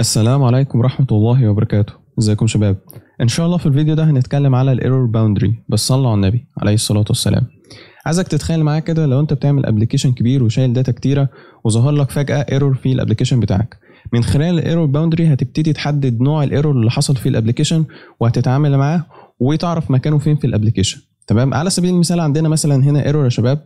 السلام عليكم ورحمة الله وبركاته ازيكم شباب ان شاء الله في الفيديو ده هنتكلم على الايرور باوندري بس صلوا على النبي عليه الصلاة والسلام عايزك تتخيل معايا كده لو انت بتعمل ابلكيشن كبير وشايل داتا كتيرة وظهر لك فجأة ايرور في الابلكيشن بتاعك من خلال الايرور باوندري هتبتدي تحدد نوع الايرور اللي حصل في الابلكيشن وهتتعامل معاه وتعرف مكانه فين في الابلكيشن تمام على سبيل المثال عندنا مثلا هنا ايرور يا شباب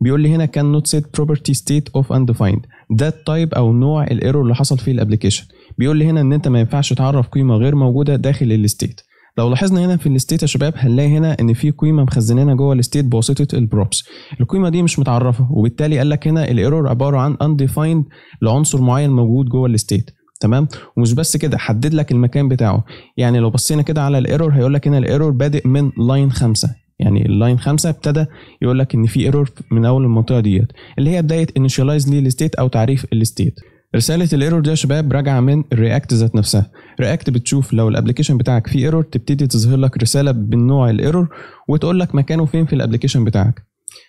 بيقول لي هنا كان نوت سيت بروبرتي ستيت اوف اندفايند ده التايب او نوع الايرور اللي حصل في الابلكيشن بيقول لي هنا ان انت ما ينفعش تعرف قيمه غير موجوده داخل الاستيت لو لاحظنا هنا في الاستيت يا شباب هنلاقي هنا ان في قيمه مخزنينها جوه الاستيت بواسطه البروبس القيمه دي مش متعرفه وبالتالي قال لك هنا الايرور عباره عن undefined لعنصر معين موجود جوه الاستيت تمام ومش بس كده حدد لك المكان بتاعه يعني لو بصينا كده على الايرور هيقول لك هنا الايرور بادئ من لاين خمسة يعني اللاين خمسة ابتدى يقول لك ان في ايرور من اول المنطقه ديت اللي هي بدايه لي للستيت او تعريف الستيت رساله الايرور دي يا شباب راجعه من الرياكت ذات نفسها رياكت بتشوف لو الابلكيشن بتاعك فيه ايرور تبتدي تظهر لك رساله بالنوع الايرور وتقول لك مكانه فين في الابلكيشن بتاعك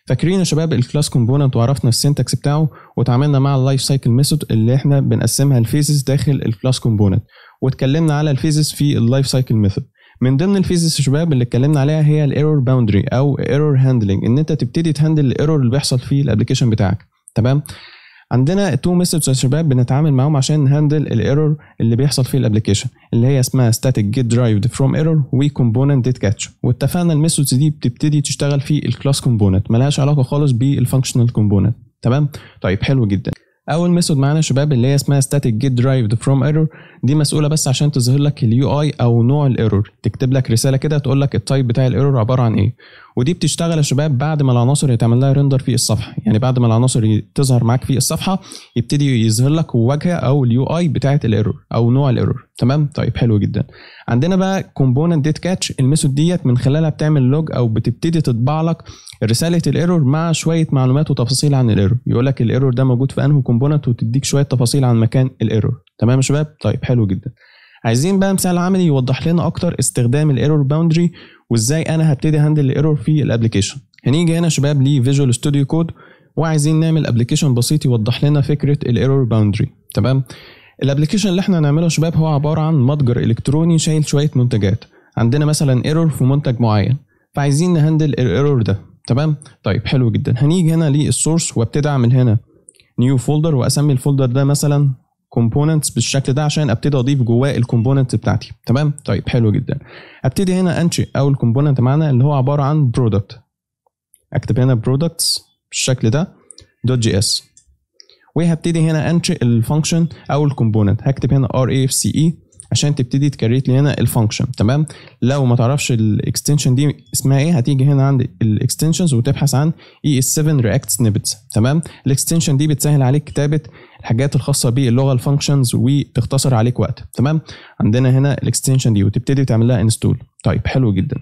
فاكرين يا شباب الكلاس كومبوننت وعرفنا السنتكس بتاعه وتعاملنا مع اللايف سايكل ميثود اللي احنا بنقسمها الفيزز داخل الكلاس كومبوننت واتكلمنا على الفيزز في اللايف سايكل ميثود من ضمن الفيزز يا شباب اللي اتكلمنا عليها هي الايرور باوندري او ايرور هاندلنج ان انت تبتدي تهندل الايرور اللي بيحصل في الابلكيشن بتاعك تمام عندنا تو ميثودز يا شباب بنتعامل معاهم عشان نهندل الايرور اللي بيحصل فيه الابلكيشن اللي هي اسمها ستاتيك جيت درايفد فروم ايرور وكومبوننت ديت كاتش واتفقنا الميثودز دي بتبتدي تشتغل في الكلاس كومبوننت ملهاش علاقه خالص بالفانكشنال كومبوننت تمام طيب حلو جدا اول ميثود معانا يا شباب اللي هي اسمها ستاتيك جيت درايفد فروم ايرور دي مسؤوله بس عشان تظهر لك اليو اي او نوع الايرور تكتب لك رساله كده تقول لك التايب بتاع الايرور عباره عن ايه ودي بتشتغل يا شباب بعد ما العناصر يتعمل لها ريندر في الصفحه يعني بعد ما العناصر تظهر معاك في الصفحه يبتدي يظهر لك واجهه او اليو اي بتاعه الايرور او نوع الايرور تمام طيب حلو جدا عندنا بقى كومبوننت ديت كاتش الميثود ديت من خلالها بتعمل لوج او بتبتدي تطبع لك رساله الايرور مع شويه معلومات وتفاصيل عن الايرور يقول لك الايرور ده موجود في انهي كومبوننت وتديك شويه تفاصيل عن مكان الايرور تمام يا شباب طيب حلو جدا عايزين بقى مثال عملي يوضح لنا اكتر استخدام الايرور باوندري وازاي انا هبتدي هاندل الايرور في الابلكيشن هنيجي هنا شباب لفيجوال ستوديو كود وعايزين نعمل ابلكيشن بسيط يوضح لنا فكره الايرور باوندري تمام الابلكيشن اللي احنا هنعمله شباب هو عباره عن متجر الكتروني شايل شويه منتجات عندنا مثلا ايرور في منتج معين فعايزين نهندل الايرور ده تمام طيب حلو جدا هنيجي هنا للسورس وابتدي اعمل هنا نيو فولدر واسمي الفولدر ده مثلا كومبوننتس بالشكل ده عشان ابتدي اضيف جواه الكومبوننت بتاعتي تمام طيب حلو جدا ابتدي هنا انشئ اول كومبوننت معانا اللي هو عباره عن برودكت اكتب هنا برودكتس بالشكل ده دوت جي اس وهبتدي هنا انشئ الفانكشن او الكومبوننت هكتب هنا ار اف سي اي عشان تبتدي تكريت لي هنا الفانكشن تمام لو ما تعرفش الاكستنشن دي اسمها ايه هتيجي هنا عند الاكستنشنز وتبحث عن اي اس 7 رياكت سنيبتس تمام الاكستنشن دي بتسهل عليك كتابه الحاجات الخاصه باللغه الفانكشنز وتختصر عليك وقت تمام عندنا هنا الاكستنشن دي وتبتدي تعمل لها انستول طيب حلو جدا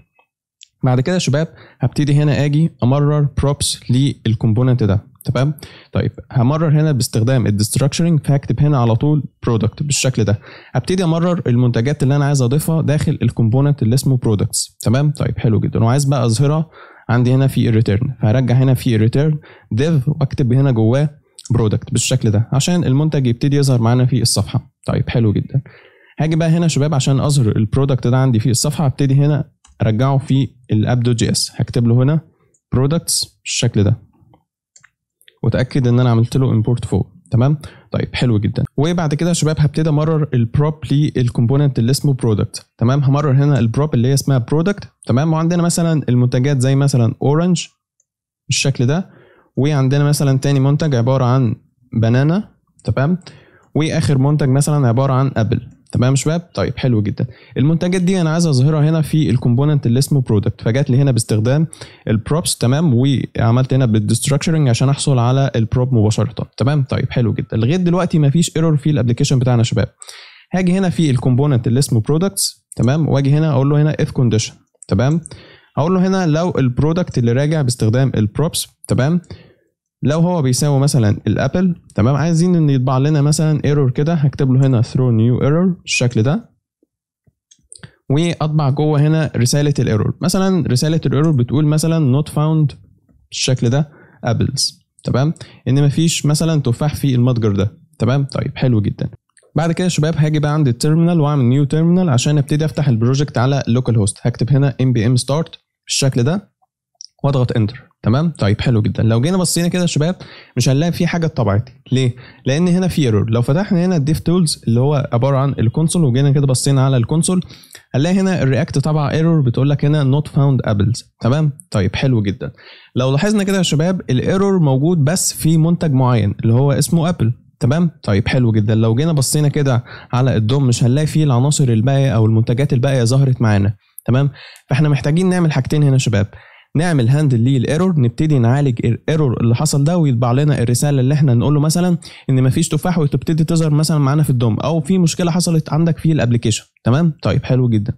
بعد كده يا شباب هبتدي هنا اجي امرر بروبس للكومبوننت ده تمام طيب همرر هنا باستخدام الديستراكشرنج فهكتب هنا على طول برودكت بالشكل ده هبتدي امرر المنتجات اللي انا عايز اضيفها داخل الكومبوننت اللي اسمه برودكتس تمام طيب حلو جدا وعايز بقى اظهرها عندي هنا في الريتيرن فهرجع هنا في الريتيرن ديف واكتب هنا جواه برودكت بالشكل ده عشان المنتج يبتدي يظهر معانا في الصفحه طيب حلو جدا هاجي بقى هنا شباب عشان اظهر البرودكت ده عندي في الصفحه هبتدي هنا ارجعه في الاب دوت جي اس هكتب له هنا برودكتس بالشكل ده واتاكد ان انا عملت له امبورت فوق تمام طيب حلو جدا وبعد كده يا شباب هبتدي امرر البروب للكومبوننت اللي اسمه برودكت تمام همرر هنا البروب اللي هي اسمها برودكت تمام وعندنا مثلا المنتجات زي مثلا اورنج بالشكل ده وعندنا مثلا تاني منتج عباره عن بنانا تمام واخر منتج مثلا عباره عن ابل تمام شباب طيب حلو جدا المنتجات دي انا عايز اظهرها هنا في الكومبوننت اللي اسمه برودكت فجات لي هنا باستخدام البروبس تمام وعملت هنا بالديستراكشرنج عشان احصل على البروب مباشره تمام طيب حلو جدا لغايه دلوقتي ما فيش ايرور في الابلكيشن بتاعنا شباب هاجي هنا في الكومبوننت اللي اسمه برودكتس تمام واجي هنا اقول له هنا اف كونديشن تمام هقول له هنا لو البرودكت اللي راجع باستخدام البروبس تمام لو هو بيساوي مثلا الابل تمام عايزين ان يطبع لنا مثلا ايرور كده هكتب له هنا ثرو نيو ايرور بالشكل ده واطبع جوه هنا رساله الايرور مثلا رساله الايرور بتقول مثلا نوت فاوند بالشكل ده ابلز تمام ان مفيش مثلا تفاح في المتجر ده تمام طيب حلو جدا بعد كده يا شباب هاجي بقى عند التيرمينال واعمل نيو تيرمينال عشان ابتدي افتح البروجكت على لوكال هوست هكتب هنا ام بي ام ستارت بالشكل ده واضغط انتر تمام طيب حلو جدا لو جينا بصينا كده يا شباب مش هنلاقي في حاجه اتطبعت ليه لان هنا في ايرور لو فتحنا هنا الديف تولز اللي هو عباره عن الكونسول وجينا كده بصينا على الكونسول هنلاقي هنا الرياكت طبع ايرور بتقول لك هنا نوت فاوند ابلز تمام طيب حلو جدا لو لاحظنا كده يا شباب الايرور موجود بس في منتج معين اللي هو اسمه ابل تمام طيب حلو جدا لو جينا بصينا كده على الدوم مش هنلاقي فيه العناصر الباقيه او المنتجات الباقيه ظهرت معانا تمام فاحنا محتاجين نعمل حاجتين هنا يا شباب نعمل هاندل ليه الايرور نبتدي نعالج الايرور اللي حصل ده ويطبع لنا الرساله اللي احنا نقول له مثلا ان مفيش تفاح وتبتدي تظهر مثلا معانا في الدوم او في مشكله حصلت عندك في الابلكيشن تمام طيب حلو جدا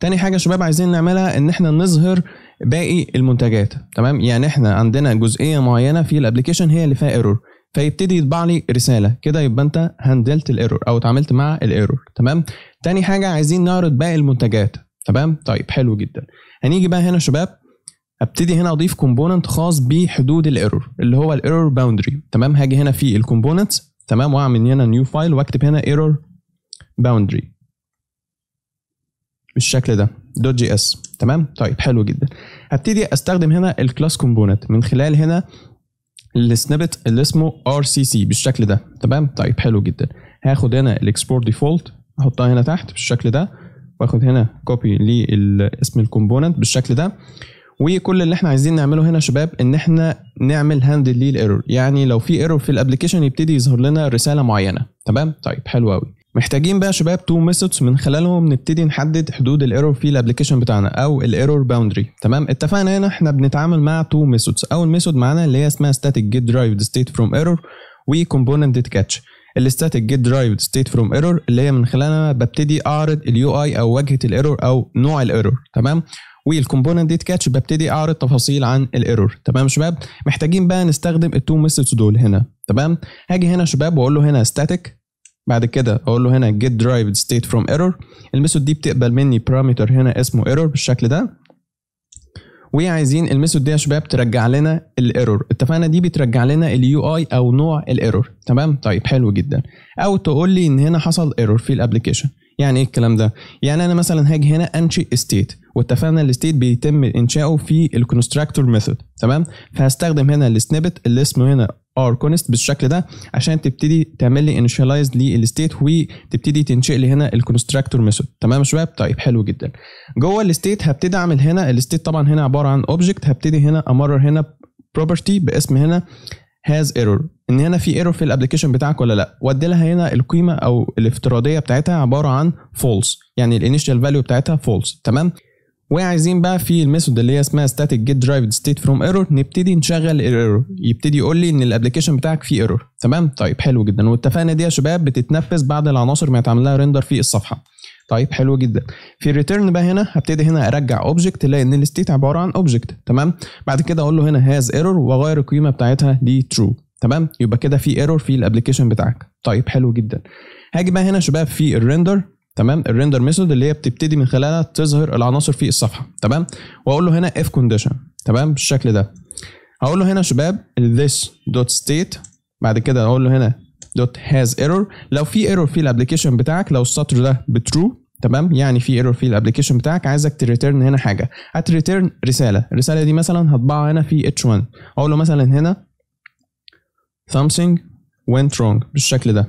تاني حاجه شباب عايزين نعملها ان احنا نظهر باقي المنتجات تمام يعني احنا عندنا جزئيه معينه في الابلكيشن هي اللي فيها ايرور فيبتدي يطبع لي رساله كده يبقى انت هندلت الايرور او اتعاملت مع الايرور تمام تاني حاجه عايزين نعرض باقي المنتجات تمام طيب حلو جدا هنيجي بقى هنا شباب ابتدي هنا اضيف كومبوننت خاص بحدود الايرور اللي هو الايرور باوندري تمام هاجي هنا في الكومبوننت تمام واعمل هنا نيو فايل واكتب هنا ايرور باوندري بالشكل ده دوت جي اس تمام طيب حلو جدا هبتدي استخدم هنا الكلاس كومبوننت من خلال هنا السنبت اللي اسمه ار سي سي بالشكل ده تمام طيب حلو جدا هاخد هنا الاكسبورت ديفولت احطها هنا تحت بالشكل ده واخد هنا كوبي لاسم الكومبوننت بالشكل ده وكل اللي احنا عايزين نعمله هنا شباب ان احنا نعمل هاندل ليه الايرور يعني لو في ايرور في الابلكيشن يبتدي يظهر لنا رساله معينه تمام طيب حلو قوي محتاجين بقى شباب تو ميثودز من خلالهم نبتدي نحدد حدود الايرور في الابلكيشن بتاعنا او الايرور باوندري تمام اتفقنا هنا احنا بنتعامل مع تو ميثودز اول ميثود معانا اللي هي اسمها static get derived state from error وcomponent catch الستاتيك جيت درايفد ستيت فروم ايرور اللي هي من خلالها ببتدي اعرض اليو اي او واجهه الايرور او نوع الايرور تمام والكومبوننت ديت كاتش ببتدي اعرض تفاصيل عن الايرور تمام شباب محتاجين بقى نستخدم التو ميثودز دول هنا تمام هاجي هنا شباب واقول له هنا ستاتيك بعد كده اقول له هنا get derived state from error الميثود دي بتقبل مني بارامتر هنا اسمه error بالشكل ده وعايزين الميثود دي يا شباب ترجع لنا الايرور اتفقنا دي بترجع لنا اليو اي او نوع الايرور تمام طيب حلو جدا او تقول لي ان هنا حصل ايرور في الابلكيشن يعني ايه الكلام ده يعني انا مثلا هاجي هنا انشئ استيت واتفقنا الاستيت بيتم انشاؤه في الكونستراكتور ميثود تمام فهستخدم هنا السنيبت اللي اسمه هنا ار كونست بالشكل ده عشان تبتدي تعمل لي انشاليز للستيت وتبتدي تنشئ لي هنا الكونستراكتور ميثود تمام يا شباب طيب حلو جدا جوه الاستيت هبتدي اعمل هنا الاستيت طبعا هنا عباره عن اوبجكت هبتدي هنا امرر هنا بروبرتي باسم هنا هاز ايرور ان هنا في ايرور في الابلكيشن بتاعك ولا لا وادي لها هنا القيمه او الافتراضيه بتاعتها عباره عن فولس يعني الانيشال فاليو بتاعتها فولس تمام وعايزين بقى في الميثود اللي هي اسمها static get derived state from error نبتدي نشغل الايرور يبتدي يقول لي ان الابلكيشن بتاعك فيه ايرور تمام طيب حلو جدا واتفقنا دي يا شباب بتتنفذ بعد العناصر ما يتعمل لها ريندر في الصفحه طيب حلو جدا في الريتيرن بقى هنا هبتدي هنا ارجع اوبجكت الاقي ان الستيت عباره عن اوبجكت تمام بعد كده اقول له هنا هاز ايرور واغير القيمه بتاعتها لترو تمام يبقى كده في ايرور في الابلكيشن بتاعك طيب حلو جدا هاجي بقى هنا شباب في الريندر تمام الريندر ميثود اللي هي بتبتدي من خلالها تظهر العناصر في الصفحه تمام واقول له هنا اف كونديشن تمام بالشكل ده هقول له هنا شباب this دوت ستيت بعد كده اقول له هنا دوت هاز ايرور لو في ايرور في الابلكيشن بتاعك لو السطر ده بترو تمام يعني في ايرور في الابلكيشن بتاعك عايزك تريتيرن هنا حاجه هتريتيرن رساله الرساله دي مثلا هطبعها هنا في اتش 1 اقول له مثلا هنا something went wrong بالشكل ده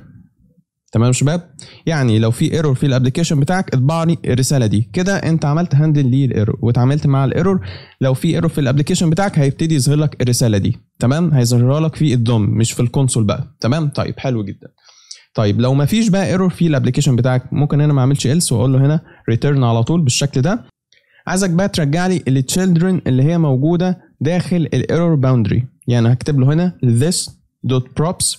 تمام شباب يعني لو في ايرور في الابلكيشن بتاعك اطبع لي الرساله دي كده انت عملت هاندل ليه الايرور واتعاملت مع الايرور لو في ايرور في الابلكيشن بتاعك هيبتدي يظهر لك الرساله دي تمام هيظهرها لك في الدوم مش في الكونسول بقى تمام طيب حلو جدا طيب لو ما فيش بقى ايرور في الابلكيشن بتاعك ممكن انا ما اعملش else واقول له هنا ريتيرن على طول بالشكل ده عايزك بقى ترجع لي التشيلدرن اللي هي موجوده داخل الايرور باوندري يعني هكتب له هنا this دوت بروبس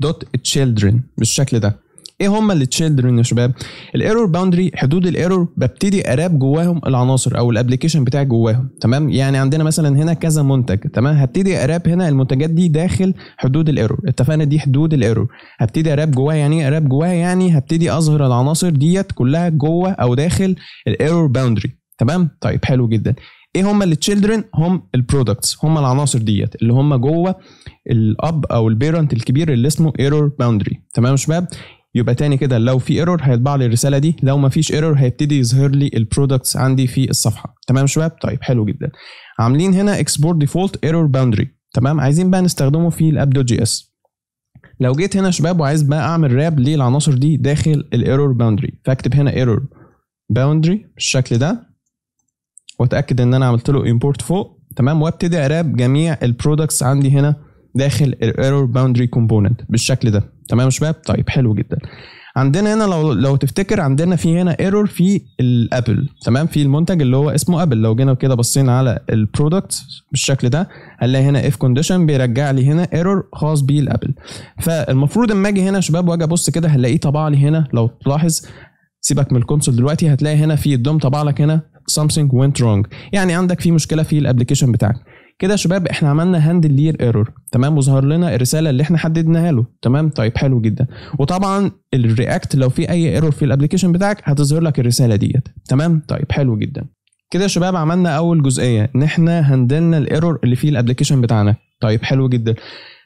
دوت تشيلدرن بالشكل ده ايه هما تشيلدرن يا شباب الايرور باوندري حدود الايرور ببتدي اراب جواهم العناصر او الابلكيشن بتاعي جواهم تمام يعني عندنا مثلا هنا كذا منتج تمام هبتدي اراب هنا المنتجات دي داخل حدود الايرور اتفقنا دي حدود الايرور هبتدي اراب جواها يعني ايه اراب جواها يعني هبتدي اظهر العناصر ديت كلها جوه او داخل الايرور باوندري تمام طيب حلو جدا ايه هم التشيلدرن هم البرودكتس هم العناصر ديت اللي هم جوه الاب او البيرنت الكبير اللي اسمه ايرور باوندري تمام يا شباب يبقى تاني كده لو في ايرور هيطبع لي الرساله دي لو ما فيش ايرور هيبتدي يظهر لي البرودكتس عندي في الصفحه تمام يا شباب طيب حلو جدا عاملين هنا اكسبورت ديفولت ايرور باوندري تمام عايزين بقى نستخدمه في الاب دوت جي اس لو جيت هنا شباب وعايز بقى اعمل راب للعناصر دي داخل الايرور باوندري فاكتب هنا ايرور باوندري بالشكل ده واتاكد ان انا عملت له امبورت فوق تمام وابتدي اراب جميع البرودكتس عندي هنا داخل الايرور باوندري كومبوننت بالشكل ده تمام يا شباب طيب حلو جدا عندنا هنا لو لو تفتكر عندنا في هنا ايرور في الابل تمام في المنتج اللي هو اسمه ابل لو جينا كده بصينا على البرودكت بالشكل ده هنلاقي هنا اف كونديشن بيرجع لي هنا ايرور خاص بالابل فالمفروض اما اجي هنا يا شباب واجي ابص كده هلاقيه طبع لي هنا لو تلاحظ سيبك من الكونسول دلوقتي هتلاقي هنا في الدوم طبع لك هنا something went wrong يعني عندك في مشكله في الابلكيشن بتاعك كده يا شباب احنا عملنا هاندل لير ايرور تمام وظهر لنا الرساله اللي احنا حددناها له تمام طيب حلو جدا وطبعا الرياكت لو في اي ايرور في الابلكيشن بتاعك هتظهر لك الرساله ديت تمام طيب حلو جدا كده يا شباب عملنا اول جزئيه ان احنا هندلنا الايرور اللي في الابلكيشن بتاعنا طيب حلو جدا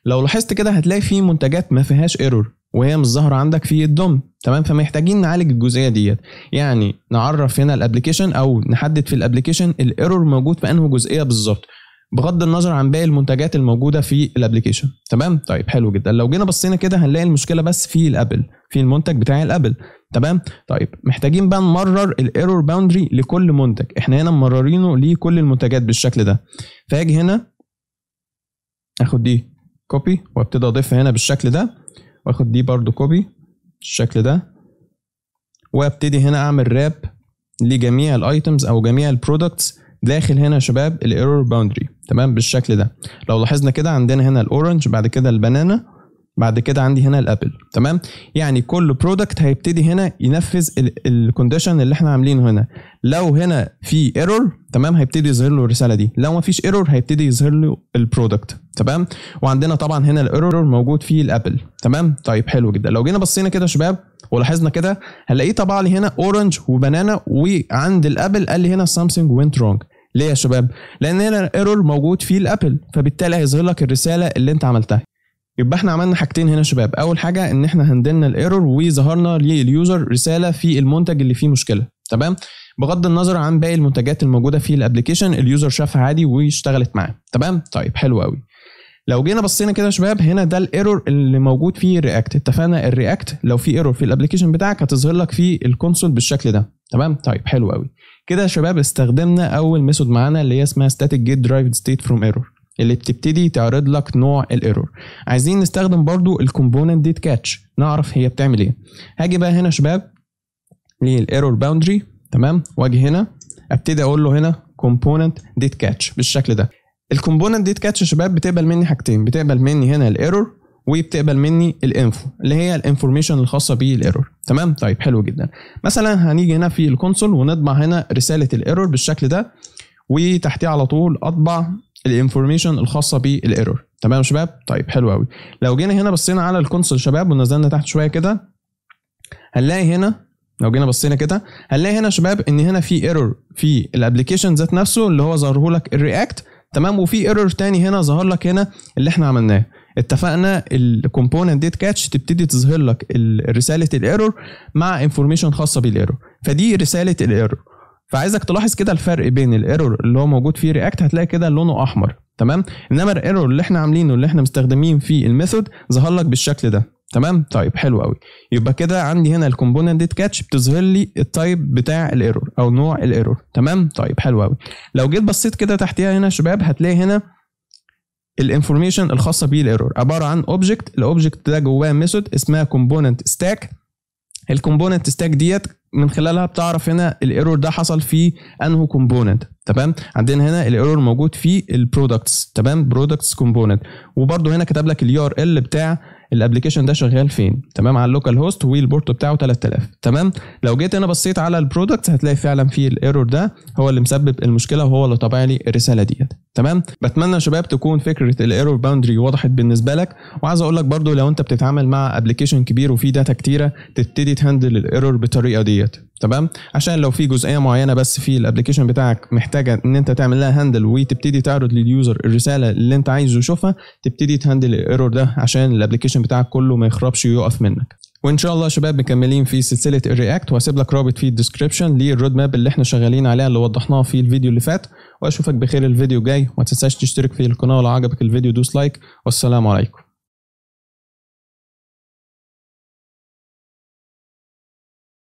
لو لاحظت كده هتلاقي في منتجات ما فيهاش ايرور وهي مش ظاهره عندك في الدوم تمام فمحتاجين نعالج الجزئيه ديت يعني نعرف هنا الابلكيشن او نحدد في الابلكيشن الايرور موجود في انه جزئيه بالظبط بغض النظر عن باقي المنتجات الموجوده في الابلكيشن تمام طيب حلو جدا لو جينا بصينا كده هنلاقي المشكله بس في الابل في المنتج بتاع الابل تمام طيب محتاجين بقى نمرر الايرور باوندري لكل منتج احنا هنا مررينه لكل المنتجات بالشكل ده فاجي هنا اخد دي كوبي وابتدي اضيفها هنا بالشكل ده واخد دي برده كوبي بالشكل ده وابتدي هنا اعمل راب لجميع الايتمز او جميع البرودكتس داخل هنا يا شباب الايرور باوندري تمام بالشكل ده لو لاحظنا كده عندنا هنا الاورنج بعد كده البنانا بعد كده عندي هنا الابل تمام يعني كل برودكت هيبتدي هنا ينفذ الكونديشن اللي احنا عاملينه هنا لو هنا في ايرور تمام هيبتدي يظهر له الرساله دي لو ما فيش ايرور هيبتدي يظهر له البرودكت تمام وعندنا طبعا هنا الايرور موجود فيه الابل تمام طيب حلو جدا لو جينا بصينا كده يا شباب ولاحظنا كده هنلاقيه طبع لي هنا اورنج وبنانا وعند الابل قال لي هنا سامسونج وينت رونج ليه يا شباب؟ لان هنا ايرور موجود فيه الابل فبالتالي هيظهر لك الرساله اللي انت عملتها يبقى احنا عملنا حاجتين هنا شباب اول حاجه ان احنا هندلنا الايرور وظهرنا لليوزر رساله في المنتج اللي فيه مشكله تمام بغض النظر عن باقي المنتجات الموجوده في الابلكيشن اليوزر شافها عادي واشتغلت معاه تمام طيب حلو قوي لو جينا بصينا كده يا شباب هنا ده الايرور اللي موجود في الرياكت اتفقنا الرياكت لو في ايرور في الابلكيشن بتاعك هتظهر لك في الكونسول بالشكل ده تمام طيب حلو قوي كده يا شباب استخدمنا اول ميثود معانا اللي هي اسمها static get derived state from error اللي بتبتدي تعرض لك نوع الايرور عايزين نستخدم برضو الكومبوننت ديت كاتش نعرف هي بتعمل ايه هاجي بقى هنا شباب للايرور باوندري تمام واجي هنا ابتدي اقول له هنا كومبوننت ديت كاتش بالشكل ده الكومبوننت ديت كاتش شباب بتقبل مني حاجتين بتقبل مني هنا الايرور وبتقبل مني الانفو اللي هي الانفورميشن الخاصه بالايرور تمام طيب حلو جدا مثلا هنيجي هنا في الكونسول ونطبع هنا رساله الايرور بالشكل ده وتحتيه على طول اطبع الانفورميشن الخاصه بالايرور تمام شباب طيب حلو قوي لو جينا هنا بصينا على الكونسول شباب ونزلنا تحت شويه كده هنلاقي هنا لو جينا بصينا كده هنلاقي هنا شباب ان هنا في ايرور في الابلكيشن ذات نفسه اللي هو ظهره لك الرياكت تمام وفي ايرور تاني هنا ظهر لك هنا اللي احنا عملناه اتفقنا الكومبوننت ديت كاتش تبتدي تظهر لك رساله الايرور مع انفورميشن خاصه بالايرور فدي رساله الايرور فعايزك تلاحظ كده الفرق بين الايرور اللي هو موجود فيه رياكت هتلاقي كده لونه احمر تمام انما الايرور اللي احنا عاملينه اللي احنا مستخدمين فيه الميثود ظهر لك بالشكل ده تمام طيب حلو قوي يبقى كده عندي هنا الكومبوننت ديت كاتش بتظهر لي التايب بتاع الايرور او نوع الايرور تمام طيب حلو قوي لو جيت بصيت كده تحتيها هنا يا شباب هتلاقي هنا الانفورميشن الخاصه بالايرور عباره عن اوبجكت الاوبجكت ده جواه ميثود اسمها كومبوننت ستاك الكومبوننت ستاك ديت من خلالها بتعرف هنا الايرور ده حصل في انه كومبوننت تمام عندنا هنا الايرور موجود في البرودكتس تمام برودكتس كومبوننت وبرده هنا كتب لك اليو ار ال بتاع الابلكيشن ده شغال فين تمام على اللوكال هوست والبورت بتاعه 3000 تمام لو جيت هنا بصيت على البرودكت هتلاقي فعلا في الايرور ده هو اللي مسبب المشكله وهو اللي طبع لي الرساله ديت تمام بتمنى يا شباب تكون فكره الايرور باوندري وضحت بالنسبه لك وعايز اقول لك برضو لو انت بتتعامل مع ابلكيشن كبير وفيه داتا كتيره تبتدي تهندل الايرور بالطريقه ديت تمام عشان لو في جزئيه معينه بس في الابلكيشن بتاعك محتاجه ان انت تعمل لها هاندل وتبتدي تعرض لليوزر الرساله اللي انت عايزه يشوفها تبتدي تهندل الايرور ده عشان الابلكيشن بتاعك كله ما يخربش ويقف منك وان شاء الله شباب مكملين في سلسله الرياكت وهسيب لك رابط في الديسكربشن للرود ماب اللي احنا شغالين عليها اللي وضحناها في الفيديو اللي فات واشوفك بخير الفيديو الجاي وما تنساش تشترك في القناه لو عجبك الفيديو دوس لايك والسلام عليكم